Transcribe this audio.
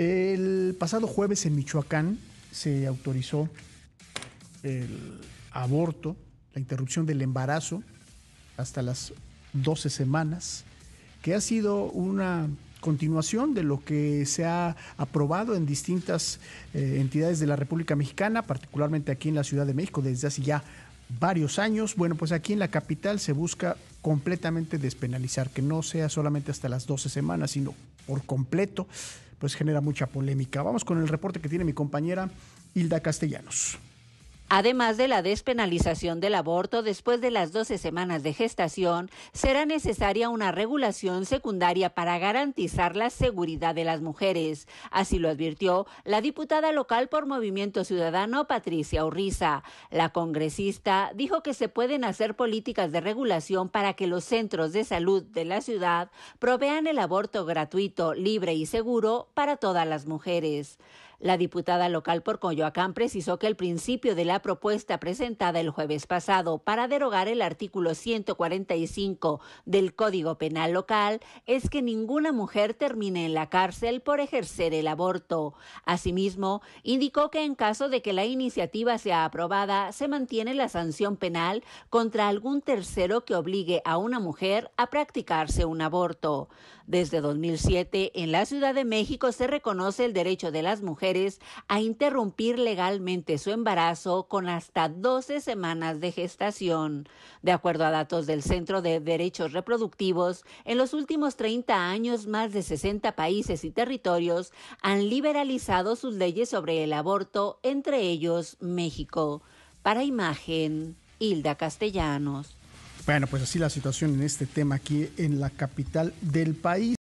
El pasado jueves en Michoacán se autorizó el aborto, la interrupción del embarazo hasta las 12 semanas, que ha sido una continuación de lo que se ha aprobado en distintas eh, entidades de la República Mexicana, particularmente aquí en la Ciudad de México desde hace ya varios años. Bueno, pues aquí en la capital se busca completamente despenalizar, que no sea solamente hasta las 12 semanas, sino por completo pues genera mucha polémica. Vamos con el reporte que tiene mi compañera Hilda Castellanos. Además de la despenalización del aborto después de las 12 semanas de gestación, será necesaria una regulación secundaria para garantizar la seguridad de las mujeres. Así lo advirtió la diputada local por Movimiento Ciudadano Patricia Urriza. La congresista dijo que se pueden hacer políticas de regulación para que los centros de salud de la ciudad provean el aborto gratuito, libre y seguro para todas las mujeres. La diputada local por Coyoacán precisó que el principio de la propuesta presentada el jueves pasado para derogar el artículo 145 del Código Penal local es que ninguna mujer termine en la cárcel por ejercer el aborto. Asimismo, indicó que en caso de que la iniciativa sea aprobada, se mantiene la sanción penal contra algún tercero que obligue a una mujer a practicarse un aborto. Desde 2007, en la Ciudad de México se reconoce el derecho de las mujeres a interrumpir legalmente su embarazo con hasta 12 semanas de gestación. De acuerdo a datos del Centro de Derechos Reproductivos, en los últimos 30 años más de 60 países y territorios han liberalizado sus leyes sobre el aborto, entre ellos México. Para imagen, Hilda Castellanos. Bueno, pues así la situación en este tema aquí en la capital del país.